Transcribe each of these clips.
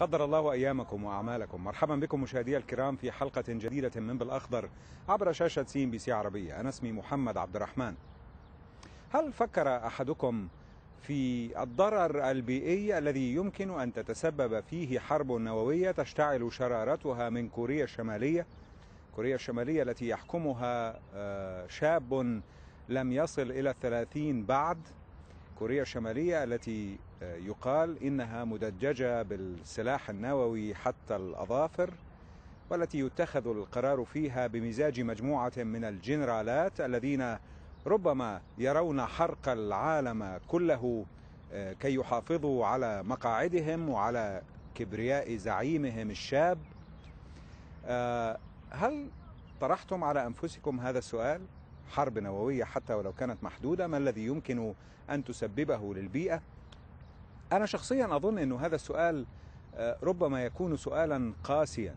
قدر الله أيامكم وأعمالكم مرحبا بكم مشاهدي الكرام في حلقة جديدة من بالأخضر عبر شاشة سين بي سي عربية أنا اسمي محمد عبد الرحمن هل فكر أحدكم في الضرر البيئي الذي يمكن أن تتسبب فيه حرب نووية تشتعل شرارتها من كوريا الشمالية كوريا الشمالية التي يحكمها آه، شاب لم يصل إلى الثلاثين بعد كوريا الشمالية التي آه، يقال إنها مدججة بالسلاح النووي حتى الأظافر والتي يتخذ القرار فيها بمزاج مجموعة من الجنرالات الذين ربما يرون حرق العالم كله آه، كي يحافظوا على مقاعدهم وعلى كبرياء زعيمهم الشاب آه، هل طرحتم على أنفسكم هذا السؤال؟ حرب نووية حتى ولو كانت محدودة ما الذي يمكن أن تسببه للبيئة أنا شخصيا أظن أن هذا السؤال آه، ربما يكون سؤالا قاسيا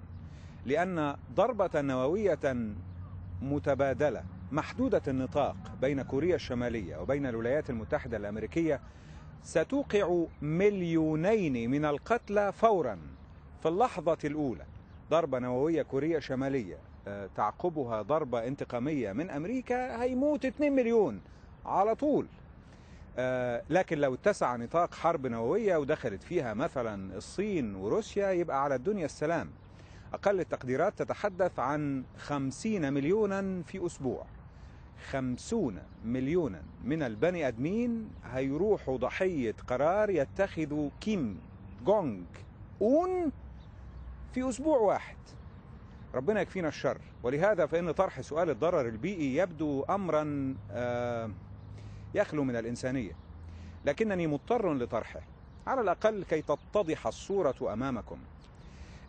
لأن ضربة نووية متبادلة محدودة النطاق بين كوريا الشمالية وبين الولايات المتحدة الأمريكية ستوقع مليونين من القتلى فورا في اللحظة الأولى ضربة نووية كوريا شمالية تعقبها ضربة انتقامية من أمريكا هيموت 2 مليون على طول آه، لكن لو اتسع نطاق حرب نووية ودخلت فيها مثلا الصين وروسيا يبقى على الدنيا السلام أقل التقديرات تتحدث عن خمسين مليونا في أسبوع خمسون مليونا من البني أدمين هيروحوا ضحية قرار يتخذه كيم جونج أون في أسبوع واحد ربنا يكفينا الشر ولهذا فإن طرح سؤال الضرر البيئي يبدو أمرا آه، يخلو من الإنسانية لكنني مضطر لطرحه على الأقل كي تتضح الصورة أمامكم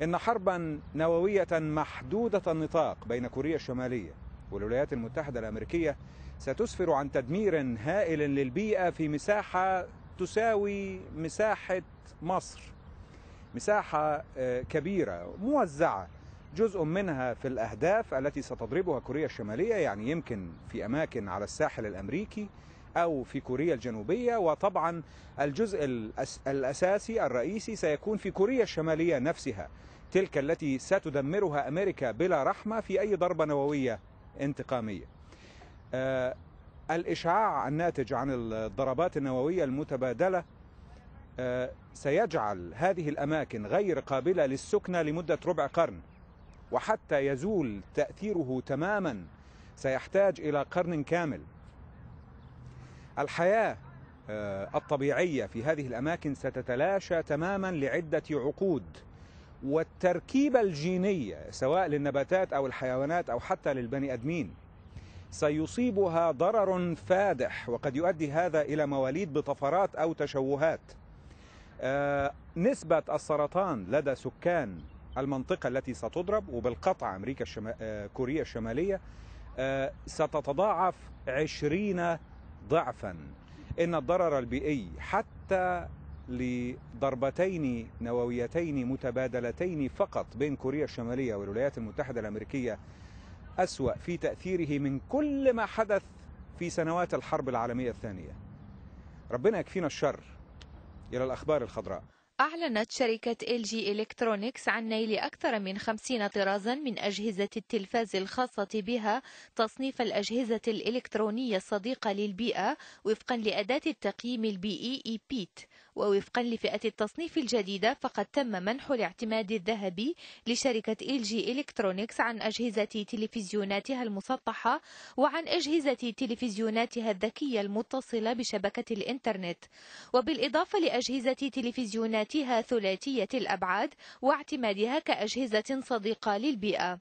إن حربا نووية محدودة النطاق بين كوريا الشمالية والولايات المتحدة الأمريكية ستسفر عن تدمير هائل للبيئة في مساحة تساوي مساحة مصر مساحة آه، كبيرة موزعة جزء منها في الأهداف التي ستضربها كوريا الشمالية يعني يمكن في أماكن على الساحل الأمريكي أو في كوريا الجنوبية وطبعا الجزء الأساسي الرئيسي سيكون في كوريا الشمالية نفسها تلك التي ستدمرها أمريكا بلا رحمة في أي ضربة نووية انتقامية آه، الإشعاع الناتج عن الضربات النووية المتبادلة آه، سيجعل هذه الأماكن غير قابلة للسكنة لمدة ربع قرن وحتى يزول تأثيره تماما سيحتاج إلى قرن كامل الحياة آه، الطبيعية في هذه الأماكن ستتلاشى تماما لعدة عقود والتركيبة الجينية سواء للنباتات أو الحيوانات أو حتى للبني أدمين سيصيبها ضرر فادح وقد يؤدي هذا إلى مواليد بطفرات أو تشوهات آه، نسبة السرطان لدى سكان المنطقة التي ستضرب وبالقطع أمريكا الشما... آه، كوريا الشمالية آه، ستتضاعف عشرين ضعفا إن الضرر البيئي حتى لضربتين نوويتين متبادلتين فقط بين كوريا الشمالية والولايات المتحدة الأمريكية أسوأ في تأثيره من كل ما حدث في سنوات الحرب العالمية الثانية ربنا يكفينا الشر إلى الأخبار الخضراء أعلنت شركة ال جي إلكترونيكس عن نيل أكثر من خمسين طرازا من أجهزة التلفاز الخاصة بها تصنيف الأجهزة الإلكترونية الصديقة للبيئة وفقا لأداة التقييم البيئي إيبيت ووفقا لفئة التصنيف الجديدة فقد تم منح الاعتماد الذهبي لشركة إل جي إلكترونيكس عن أجهزة تلفزيوناتها المسطحة وعن أجهزة تلفزيوناتها الذكية المتصلة بشبكة الإنترنت وبالإضافة لأجهزة تلفزيوناتها ثلاثية الأبعاد واعتمادها كأجهزة صديقة للبيئة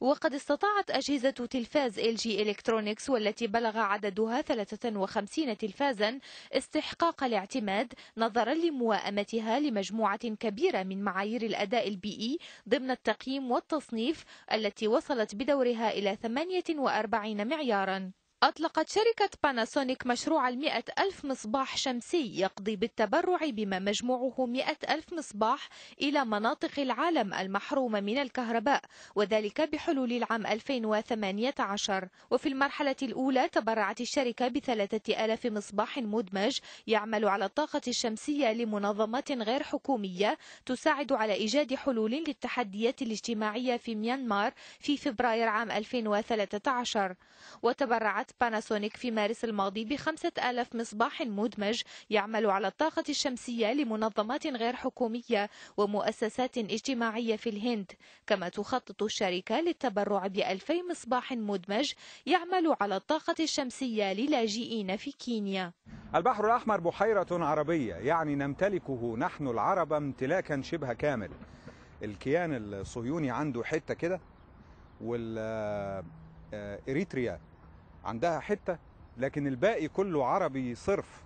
وقد استطاعت أجهزة تلفاز إل جي إلكترونيكس والتي بلغ عددها 53 تلفازا استحقاق الاعتماد نظرا نظرا لموائمتها لمجموعة كبيرة من معايير الأداء البيئي ضمن التقييم والتصنيف التي وصلت بدورها إلى 48 معيارا أطلقت شركة باناسونيك مشروع المئة ألف مصباح شمسي يقضي بالتبرع بما مجموعه مئة ألف مصباح إلى مناطق العالم المحرومة من الكهرباء وذلك بحلول العام 2018 وفي المرحلة الأولى تبرعت الشركة بثلاثة ألاف مصباح مدمج يعمل على الطاقة الشمسية لمنظمات غير حكومية تساعد على إيجاد حلول للتحديات الاجتماعية في ميانمار في فبراير عام 2013 وتبرعت باناسونيك في مارس الماضي بخمسة ألاف مصباح مدمج يعمل على الطاقة الشمسية لمنظمات غير حكومية ومؤسسات اجتماعية في الهند كما تخطط الشركة للتبرع بألفي مصباح مدمج يعمل على الطاقة الشمسية للاجئين في كينيا البحر الأحمر بحيرة عربية يعني نمتلكه نحن العرب امتلاكا شبه كامل الكيان الصهيوني عنده حتة كده والإريتريا آه، عندها حتة لكن الباقي كله عربي صرف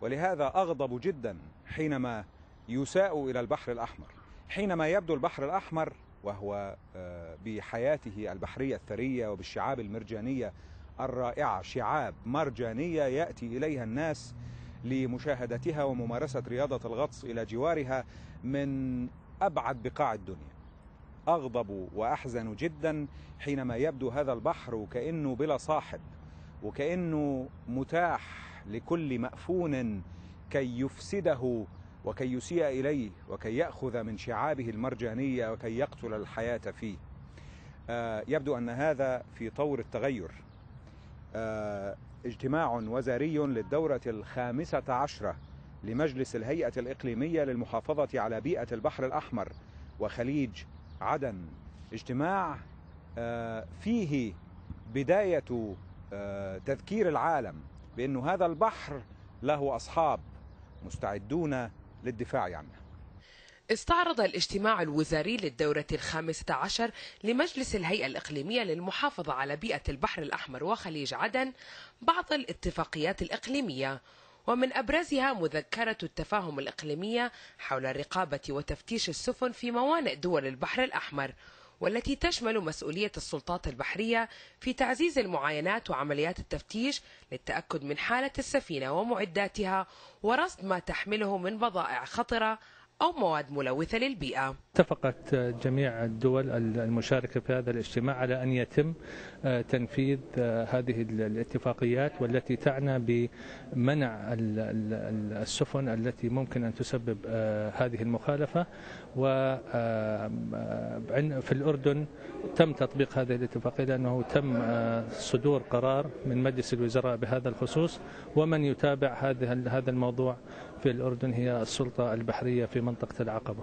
ولهذا أغضب جدا حينما يساء إلى البحر الأحمر حينما يبدو البحر الأحمر وهو آه، بحياته البحرية الثرية وبالشعاب المرجانية الرائعة شعاب مرجانية يأتي إليها الناس لمشاهدتها وممارسة رياضة الغطس إلى جوارها من أبعد بقاع الدنيا أغضبوا وأحزنوا جدا حينما يبدو هذا البحر وكأنه بلا صاحب وكأنه متاح لكل مأفون كي يفسده وكي يسيء إليه وكي يأخذ من شعابه المرجانية وكي يقتل الحياة فيه آه، يبدو أن هذا في طور التغير آه، اجتماع وزاري للدورة الخامسة عشرة لمجلس الهيئة الإقليمية للمحافظة على بيئة البحر الأحمر وخليج عدن اجتماع آه، فيه بداية آه، تذكير العالم بأن هذا البحر له أصحاب مستعدون للدفاع عنه استعرض الاجتماع الوزاري للدورة الخامسة عشر لمجلس الهيئة الإقليمية للمحافظة على بيئة البحر الأحمر وخليج عدن بعض الاتفاقيات الإقليمية ومن أبرزها مذكرة التفاهم الإقليمية حول رقابة وتفتيش السفن في موانئ دول البحر الأحمر والتي تشمل مسؤولية السلطات البحرية في تعزيز المعاينات وعمليات التفتيش للتأكد من حالة السفينة ومعداتها ورصد ما تحمله من بضائع خطرة أو مواد ملوثة للبيئة اتفقت جميع الدول المشاركة في هذا الاجتماع على أن يتم آه، تنفيذ آه، هذه الاتفاقيات والتي تعنى بمنع السفن التي ممكن أن تسبب آه، هذه المخالفة وفي الأردن تم تطبيق هذه الاتفاقية لأنه تم صدور قرار من مجلس الوزراء بهذا الخصوص ومن يتابع هذا الموضوع في الأردن هي السلطة البحرية في منطقة العقبة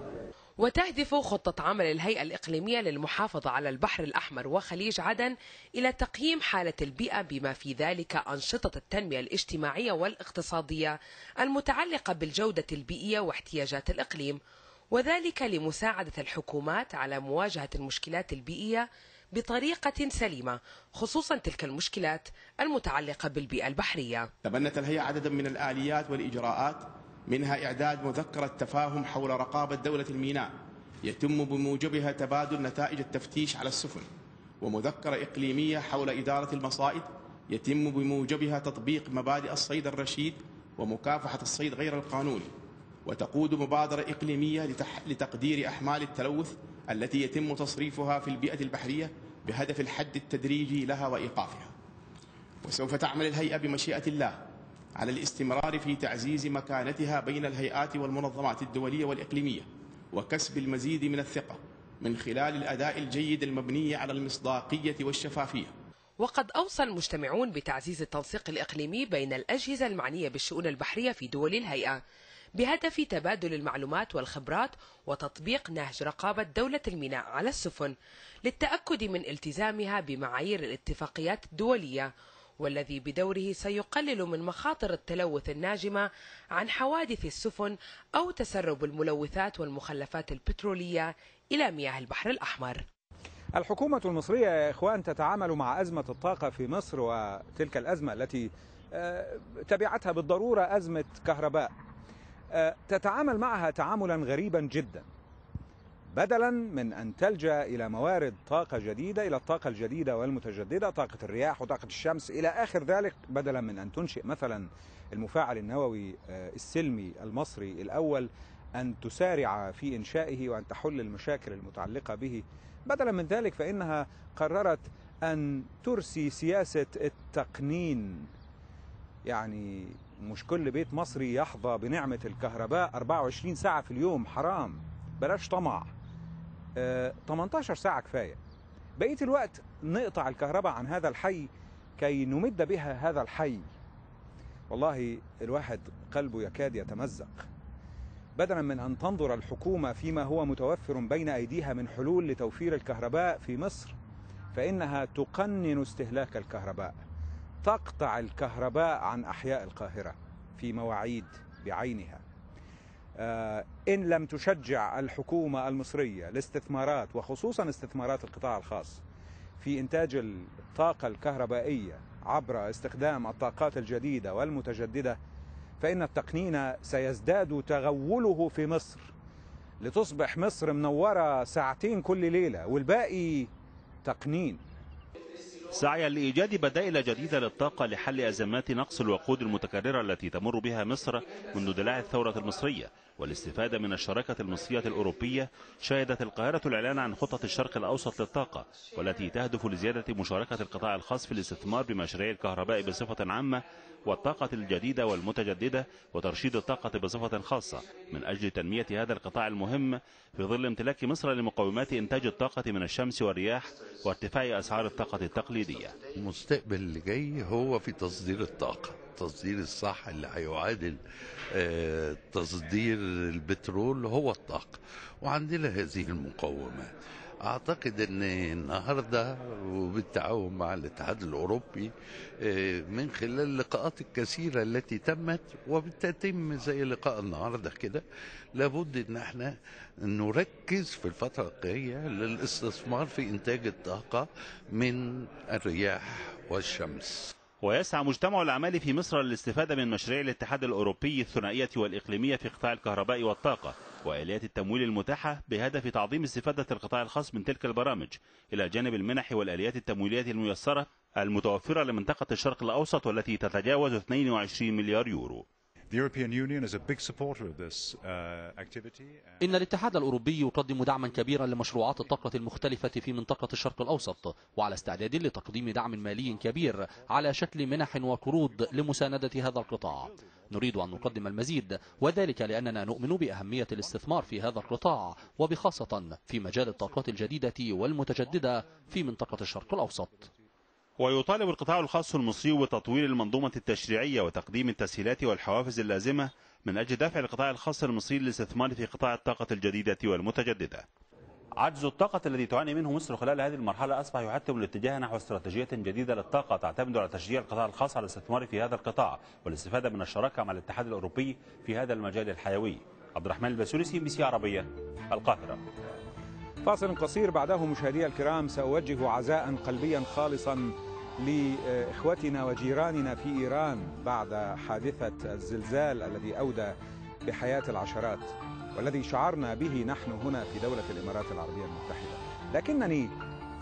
وتهدف خطة عمل الهيئة الإقليمية للمحافظة على البحر الأحمر وخليج عدن إلى تقييم حالة البيئة بما في ذلك أنشطة التنمية الاجتماعية والاقتصادية المتعلقة بالجودة البيئية واحتياجات الإقليم وذلك لمساعدة الحكومات على مواجهة المشكلات البيئية بطريقة سليمة خصوصا تلك المشكلات المتعلقة بالبيئة البحرية تبنت الهيئة عددا من الآليات والإجراءات منها إعداد مذكرة تفاهم حول رقابة دولة الميناء يتم بموجبها تبادل نتائج التفتيش على السفن ومذكرة إقليمية حول إدارة المصائد يتم بموجبها تطبيق مبادئ الصيد الرشيد ومكافحة الصيد غير القانوني وتقود مبادرة إقليمية لتقدير أحمال التلوث التي يتم تصريفها في البيئة البحرية بهدف الحد التدريجي لها وإيقافها وسوف تعمل الهيئة بمشيئة الله على الاستمرار في تعزيز مكانتها بين الهيئات والمنظمات الدولية والإقليمية وكسب المزيد من الثقة من خلال الأداء الجيد المبني على المصداقية والشفافية وقد أوصى المجتمعون بتعزيز التنسيق الإقليمي بين الأجهزة المعنية بالشؤون البحرية في دول الهيئة بهدف تبادل المعلومات والخبرات وتطبيق نهج رقابة دولة الميناء على السفن للتأكد من التزامها بمعايير الاتفاقيات الدولية والذي بدوره سيقلل من مخاطر التلوث الناجمة عن حوادث السفن أو تسرب الملوثات والمخلفات البترولية إلى مياه البحر الأحمر الحكومة المصرية يا إخوان تتعامل مع أزمة الطاقة في مصر وتلك الأزمة التي آه، تبعتها بالضرورة أزمة كهرباء آه، تتعامل معها تعاملا غريبا جدا بدلا من أن تلجأ إلى موارد طاقة جديدة إلى الطاقة الجديدة والمتجددة طاقة الرياح وطاقة الشمس إلى آخر ذلك بدلا من أن تنشئ مثلا المفاعل النووي آه، السلمي المصري الأول أن تسارع في إنشائه وأن تحل المشاكل المتعلقة به بدلا من ذلك فإنها قررت أن ترسي سياسة التقنين يعني مش كل بيت مصري يحظى بنعمة الكهرباء 24 ساعة في اليوم حرام بلاش طمع 18 آه، ساعة كفاية بقية الوقت نقطع الكهرباء عن هذا الحي كي نمد بها هذا الحي والله الواحد قلبه يكاد يتمزق بدلا من أن تنظر الحكومة فيما هو متوفر بين أيديها من حلول لتوفير الكهرباء في مصر فإنها تقنن استهلاك الكهرباء تقطع الكهرباء عن أحياء القاهرة في مواعيد بعينها آه، إن لم تشجع الحكومة المصرية الاستثمارات وخصوصا استثمارات القطاع الخاص في إنتاج الطاقة الكهربائية عبر استخدام الطاقات الجديدة والمتجددة فإن التقنين سيزداد تغوله في مصر لتصبح مصر منورة ساعتين كل ليلة والباقي تقنين سعيا لإيجاد بدائل جديدة للطاقة لحل أزمات نقص الوقود المتكررة التي تمر بها مصر منذ دلاع الثورة المصرية والاستفادة من الشراكة المصرية الأوروبية شهدت القاهرة الإعلان عن خطة الشرق الأوسط للطاقة والتي تهدف لزيادة مشاركة القطاع الخاص في الاستثمار بمشاريع الكهرباء بصفة عامة والطاقة الجديدة والمتجددة وترشيد الطاقة بصفة خاصة من أجل تنمية هذا القطاع المهم في ظل امتلاك مصر لمقومات إنتاج الطاقة من الشمس والرياح وارتفاع أسعار الطاقة التقليدية المستقبل اللي جاي هو في تصدير الطاقة التصدير الصح اللي هيعادل آه، تصدير البترول هو الطاقة وعندنا هذه المقومات اعتقد ان النهارده وبالتعاون مع الاتحاد الاوروبي آه، من خلال اللقاءات الكثيره التي تمت وبتتم زي لقاء النهارده كده لابد ان احنا نركز في الفتره الجايه للاستثمار في انتاج الطاقه من الرياح والشمس ويسعى مجتمع العمال في مصر للاستفادة من مشاريع الاتحاد الأوروبي الثنائية والإقليمية في قطاع الكهرباء والطاقة وآليات التمويل المتاحة بهدف تعظيم استفادة القطاع الخاص من تلك البرامج إلى جانب المنح والآليات التمويلية الميسرة المتوفرة لمنطقة الشرق الأوسط والتي تتجاوز 22 مليار يورو Uh, إن الاتحاد الأوروبي يقدم دعما كبيرا لمشروعات الطاقة المختلفة في منطقة الشرق الأوسط وعلى استعداد لتقديم دعم مالي كبير على شكل منح وقروض لمساندة هذا القطاع نريد أن نقدم المزيد وذلك لأننا نؤمن بأهمية الاستثمار في هذا القطاع وبخاصة في مجال الطاقات الجديدة والمتجددة في منطقة الشرق الأوسط ويطالب القطاع الخاص المصري بتطوير المنظومة التشريعية وتقديم التسهيلات والحوافز اللازمة من أجل دفع القطاع الخاص المصري للاستثمار في قطاع الطاقة الجديدة والمتجددة عجز الطاقة الذي تعاني منه مصر خلال هذه المرحلة أصبح يحتم الاتجاه نحو استراتيجية جديدة للطاقة تعتمد على تشجيع القطاع الخاص على الاستثمار في هذا القطاع والاستفادة من الشراكة مع الاتحاد الأوروبي في هذا المجال الحيوي عبد الرحمن البسوري سي بي سي عربية القاهرة فاصل قصير بعده مشاهدي الكرام سأوجه عزاء قلبيا خالصا لإخوتنا وجيراننا في إيران بعد حادثة الزلزال الذي أودى بحياة العشرات والذي شعرنا به نحن هنا في دولة الإمارات العربية المتحدة لكنني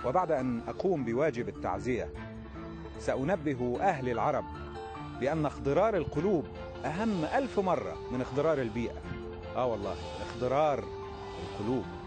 وبعد أن أقوم بواجب التعزية سأنبه أهل العرب بأن اخضرار القلوب أهم ألف مرة من اخضرار البيئة آه والله اخضرار القلوب